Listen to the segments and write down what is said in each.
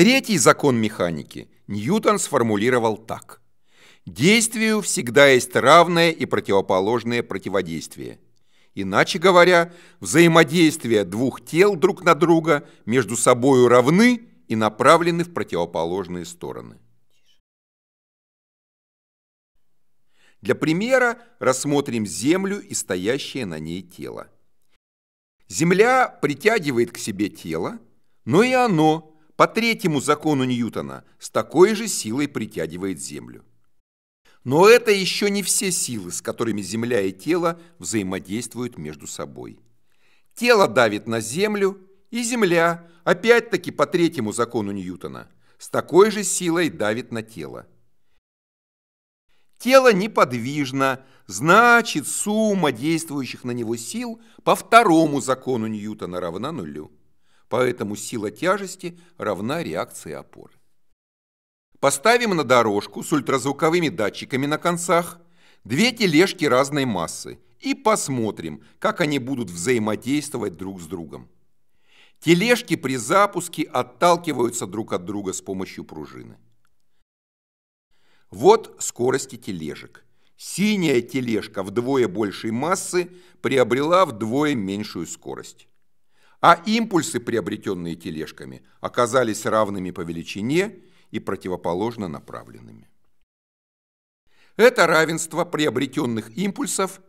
Третий закон механики Ньютон сформулировал так. Действию всегда есть равное и противоположное противодействие. Иначе говоря, взаимодействия двух тел друг на друга между собою равны и направлены в противоположные стороны. Для примера рассмотрим Землю и стоящее на ней тело. Земля притягивает к себе тело, но и оно по третьему закону Ньютона с такой же силой притягивает Землю. Но это еще не все силы, с которыми Земля и тело взаимодействуют между собой. Тело давит на Землю, и Земля, опять-таки по третьему закону Ньютона, с такой же силой давит на тело. Тело неподвижно, значит сумма действующих на него сил по второму закону Ньютона равна нулю. Поэтому сила тяжести равна реакции опоры. Поставим на дорожку с ультразвуковыми датчиками на концах две тележки разной массы и посмотрим, как они будут взаимодействовать друг с другом. Тележки при запуске отталкиваются друг от друга с помощью пружины. Вот скорости тележек. Синяя тележка вдвое большей массы приобрела вдвое меньшую скорость а импульсы, приобретенные тележками, оказались равными по величине и противоположно направленными. Это равенство приобретенных импульсов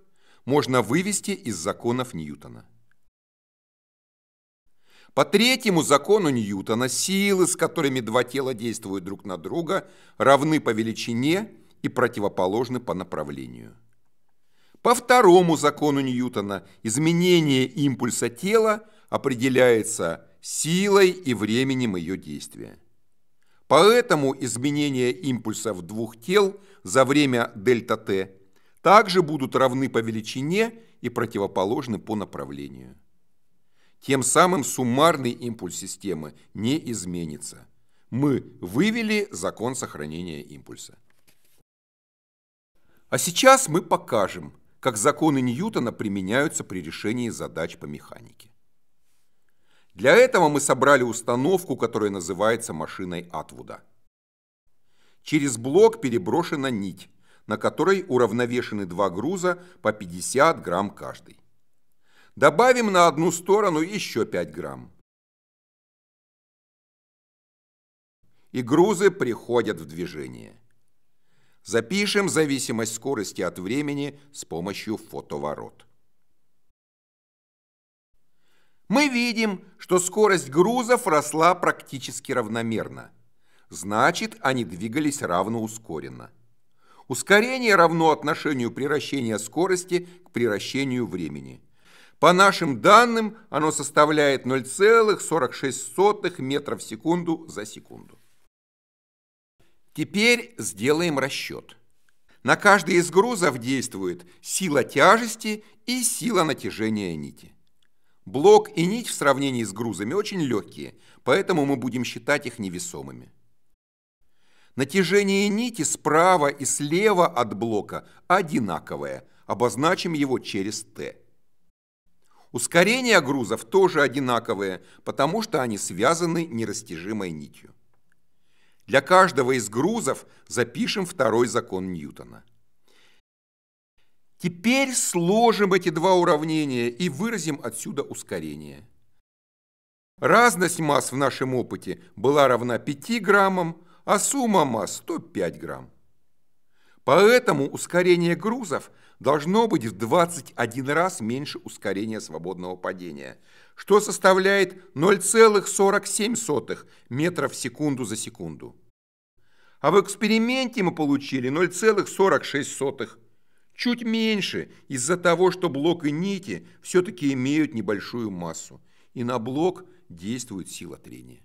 можно вывести из законов Ньютона. По третьему закону Ньютона силы, с которыми два тела действуют друг на друга, равны по величине и противоположны по направлению. По второму закону Ньютона изменение импульса тела – определяется силой и временем ее действия. Поэтому изменения импульсов двух тел за время дельта Т также будут равны по величине и противоположны по направлению. Тем самым суммарный импульс системы не изменится. Мы вывели закон сохранения импульса. А сейчас мы покажем, как законы Ньютона применяются при решении задач по механике. Для этого мы собрали установку, которая называется машиной Атвуда. Через блок переброшена нить, на которой уравновешены два груза по 50 грамм каждый. Добавим на одну сторону еще 5 грамм. И грузы приходят в движение. Запишем зависимость скорости от времени с помощью фотоворот мы видим, что скорость грузов росла практически равномерно. Значит, они двигались равноускоренно. Ускорение равно отношению приращения скорости к приращению времени. По нашим данным, оно составляет 0,46 метра в секунду за секунду. Теперь сделаем расчет. На каждый из грузов действует сила тяжести и сила натяжения нити. Блок и нить в сравнении с грузами очень легкие, поэтому мы будем считать их невесомыми. Натяжение нити справа и слева от блока одинаковое, обозначим его через Т. Ускорения грузов тоже одинаковые, потому что они связаны нерастяжимой нитью. Для каждого из грузов запишем второй закон Ньютона – Теперь сложим эти два уравнения и выразим отсюда ускорение. Разность масс в нашем опыте была равна 5 граммам, а сумма масс 105 грамм. Поэтому ускорение грузов должно быть в 21 раз меньше ускорения свободного падения, что составляет 0,47 метров в секунду за секунду. А в эксперименте мы получили 0,46 чуть меньше из-за того, что блок и нити все-таки имеют небольшую массу, и на блок действует сила трения.